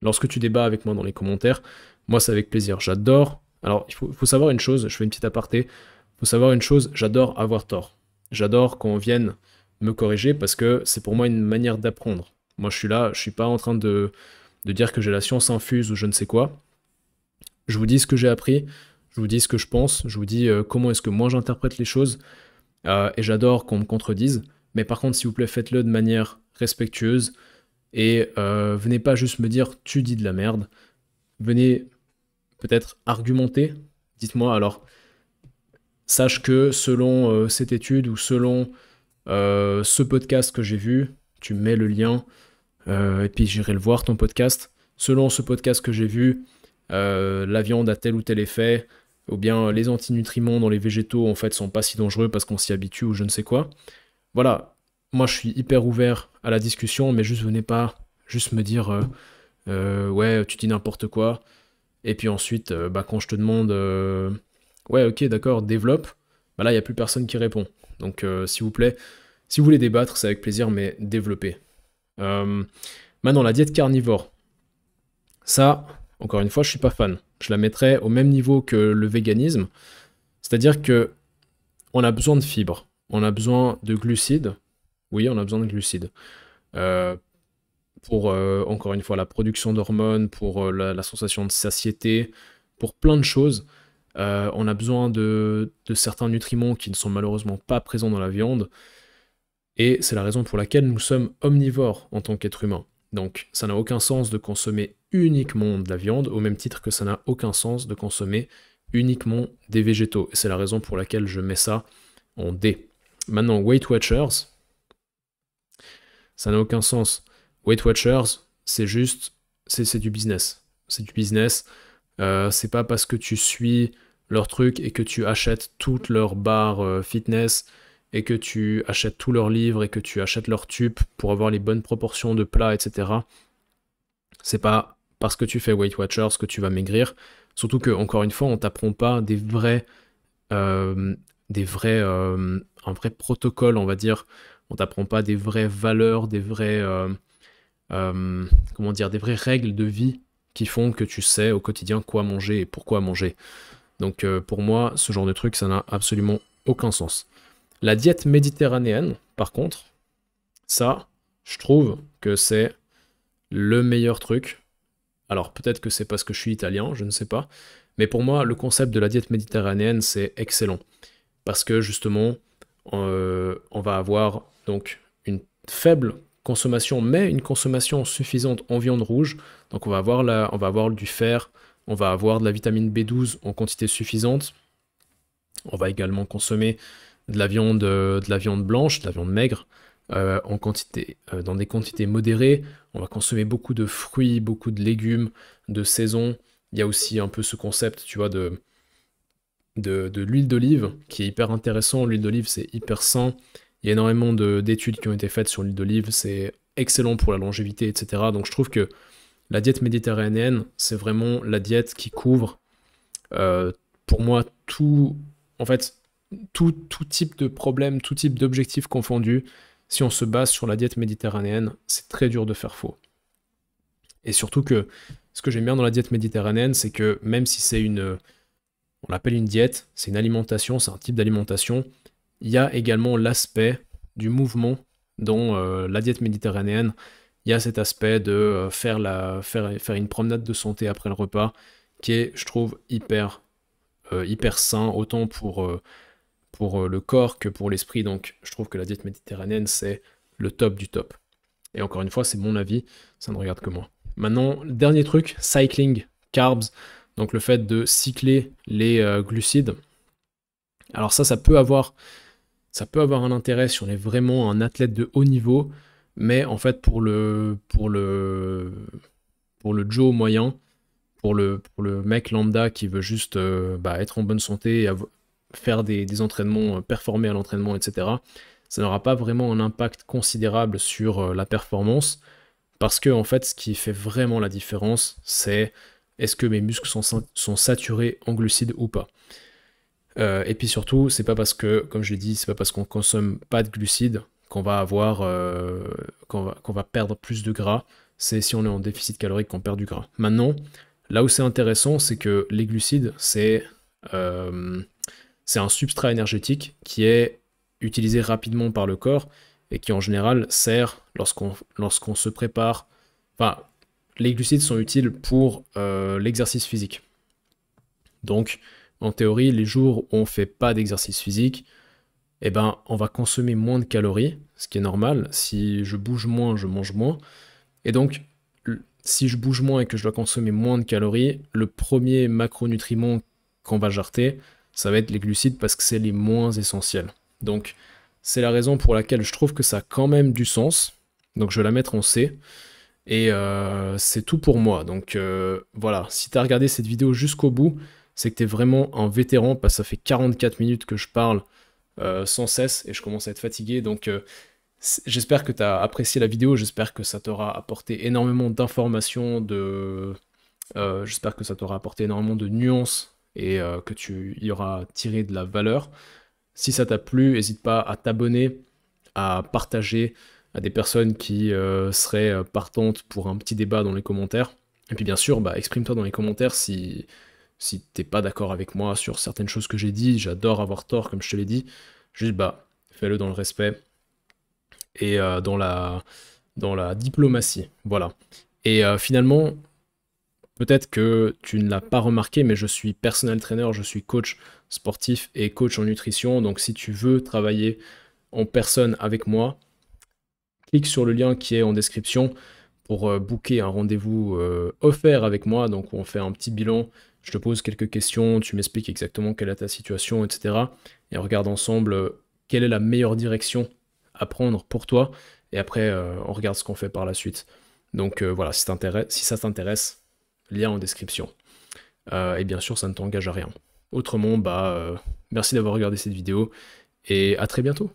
lorsque tu débats avec moi dans les commentaires, moi c'est avec plaisir. J'adore. Alors il faut, savoir une chose, je fais une petite aparté. Faut savoir une chose, j'adore avoir tort. J'adore qu'on vienne me corriger parce que c'est pour moi une manière d'apprendre. Moi je suis là, je suis pas en train de, de dire que j'ai la science infuse ou je ne sais quoi. Je vous dis ce que j'ai appris, je vous dis ce que je pense, je vous dis euh, comment est-ce que moi j'interprète les choses. Euh, et j'adore qu'on me contredise. Mais par contre, s'il vous plaît, faites-le de manière respectueuse. Et euh, venez pas juste me dire tu dis de la merde. Venez peut-être argumenter. Dites-moi alors, sache que selon cette étude ou selon ce podcast que j'ai vu, tu mets le lien et puis j'irai le voir ton podcast. Selon ce podcast que j'ai vu, la viande a tel ou tel effet, ou bien euh, les antinutriments dans les végétaux en fait sont pas si dangereux parce qu'on s'y habitue ou je ne sais quoi. Voilà, moi je suis hyper ouvert à la discussion, mais juste venez pas juste me dire euh, euh, ouais tu dis n'importe quoi. Et puis ensuite, bah, quand je te demande ouais ok d'accord développe, bah là il y a plus personne qui répond. Donc s'il vous plaît, si vous voulez débattre, c'est avec plaisir, mais développez. maintenant la diète carnivore. Ça, encore une fois, je suis pas fan. Je la mettrais au même niveau que le véganisme. C'est-à-dire que on a besoin de fibres, on a besoin de glucides. Oui, on a besoin de glucides. Euh, pour, euh, encore une fois, la production d'hormones, pour euh, la, sensation de satiété, pour plein de choses. on a besoin de, de, certains nutriments qui ne sont malheureusement pas présents dans la viande. Et c'est la raison pour laquelle nous sommes omnivores en tant qu'êtres humains. Donc ça n'a aucun sens de consommer uniquement de la viande, au même titre que ça n'a aucun sens de consommer uniquement des végétaux. Et c'est la raison pour laquelle je mets ça en D. Maintenant, Weight Watchers, ça n'a aucun sens. Weight Watchers, c'est juste, c'est du business. C'est du business. Euh, c'est pas parce que tu suis leur truc et que tu achètes toutes leurs barres euh, fitness et que tu achètes tous leurs livres et que tu achètes leurs tubes pour avoir les bonnes proportions de plats, etc., c'est pas parce que tu fais Weight Watchers que tu vas maigrir. Surtout que, encore une fois, on t'apprend pas des vrais. Euh, des vrais euh, un vrai protocole, on va dire. On t'apprend pas des vraies valeurs, des vrais euh, comment dire, des vraies règles de vie qui font que tu sais au quotidien quoi manger et pourquoi manger. Donc pour moi, ce genre de truc, ça n'a absolument aucun sens. La diète méditerranéenne, par contre, ça, je trouve que c'est le meilleur truc. Alors peut-être que c'est parce que je suis italien, je ne sais pas. Mais pour moi, le concept de la diète méditerranéenne, c'est excellent. Parce que justement, euh, on va avoir donc une faible consommation, mais une consommation suffisante en viande rouge. Donc on va avoir, on va avoir du fer, on va avoir de la vitamine B12 en quantité suffisante. On va également consommer de la viande, euh, de la viande blanche, de la viande maigre, euh, en quantité, euh, dans des quantités modérées. On va consommer beaucoup de fruits, beaucoup de légumes, de saison. Il y a aussi un peu ce concept, tu vois, de, de, l'huile d'olive, qui est hyper intéressant. L'huile d'olive, c'est hyper sain. Il y a énormément d'études qui ont été faites sur l'huile d'olive. C'est excellent pour la longévité, etc. Donc je trouve que la diète méditerranéenne, c'est vraiment la diète qui couvre, pour moi, tout... En fait, tout, tout type de problème, tout type d'objectifs confondus si on se base sur la diète méditerranéenne, c'est très dur de faire faux. Et surtout que ce que j'aime bien dans la diète méditerranéenne, c'est que même si c'est une, on l'appelle une diète, c'est une alimentation, c'est un type d'alimentation, il y a également l'aspect du mouvement dans euh, la diète méditerranéenne. Il y a cet aspect de euh, faire, la, faire, faire une promenade de santé après le repas qui est, je trouve, hyper, euh, hyper sain, autant pour pour euh, le corps que pour l'esprit. Donc je trouve que la diète méditerranéenne, c'est le top du top. Et encore une fois, c'est mon avis, ça ne regarde que moi. Maintenant, dernier truc, cycling, carbs, donc le fait de cycler les euh, glucides. Alors ça, ça peut avoir, ça peut avoir un intérêt si on est vraiment un athlète de haut niveau, mais en fait pour le pour le pour le Joe moyen, pour le, pour le mec lambda qui veut juste euh, bah, être en bonne santé et faire des, entraînements, euh, performer à l'entraînement, etc., ça n'aura pas vraiment un impact considérable sur euh, la performance. Parce que, en fait, ce qui fait vraiment la différence, c'est est-ce que mes muscles sont, saturés en glucides ou pas. Euh, et puis surtout, c'est pas parce que, comme je l'ai dit, c'est pas parce qu'on consomme pas de glucides qu'on va avoir, qu'on va, perdre plus de gras. C'est si on est en déficit calorique qu'on perd du gras. Maintenant, là où c'est intéressant, c'est que les glucides, c'est c'est un substrat énergétique qui est utilisé rapidement par le corps et qui en général sert lorsqu'on lorsqu'on se prépare. Enfin, les glucides sont utiles pour euh, l'exercice physique. Donc, en théorie, les jours où on ne fait pas d'exercice physique, eh ben, on va consommer moins de calories, ce qui est normal. Si je bouge moins, je mange moins. Et donc, si je bouge moins et que je dois consommer moins de calories, le premier macronutriment qu'on va jarter, ça va être les glucides parce que c'est les moins essentiels. Donc c'est la raison pour laquelle je trouve que ça a quand même du sens. Donc je vais la mettre en C. Et euh, c'est tout pour moi. Donc euh, voilà, si tu as regardé cette vidéo jusqu'au bout, c'est que tu es vraiment un vétéran parce que ça fait 44 minutes que je parle euh, sans cesse et je commence à être fatigué. Donc j'espère que tu as apprécié la vidéo, j'espère que ça t'aura apporté énormément d'informations, de... j'espère que ça t'aura apporté énormément de nuances et euh, que tu y auras tiré de la valeur. Si ça t'a plu, n'hésite pas à t'abonner, à partager à des personnes qui euh, seraient euh, partantes pour un petit débat dans les commentaires. Et puis bien sûr, bah, exprime-toi dans les commentaires si, si t'es pas d'accord avec moi sur certaines choses que j'ai dit. J'adore avoir tort, comme je te l'ai dit. Juste, bah, fais-le dans le respect et dans, la, dans la diplomatie. Voilà. Et finalement, Peut-être que tu ne l'as pas remarqué, mais je suis personnel trainer, je suis coach sportif et coach en nutrition. Donc si tu veux travailler en personne avec moi, clique sur le lien qui est en description pour euh, booker un rendez-vous euh, offert avec moi. Donc on fait un petit bilan, je te pose quelques questions, tu m'expliques exactement quelle est ta situation, etc. Et on regarde ensemble euh, quelle est la meilleure direction à prendre pour toi. Et après, on regarde ce qu'on fait par la suite. Donc voilà, si ça t'intéresse, lien en description. Euh, et bien sûr, ça ne t'engage à rien. Autrement, bah, euh, merci d'avoir regardé cette vidéo et à très bientôt.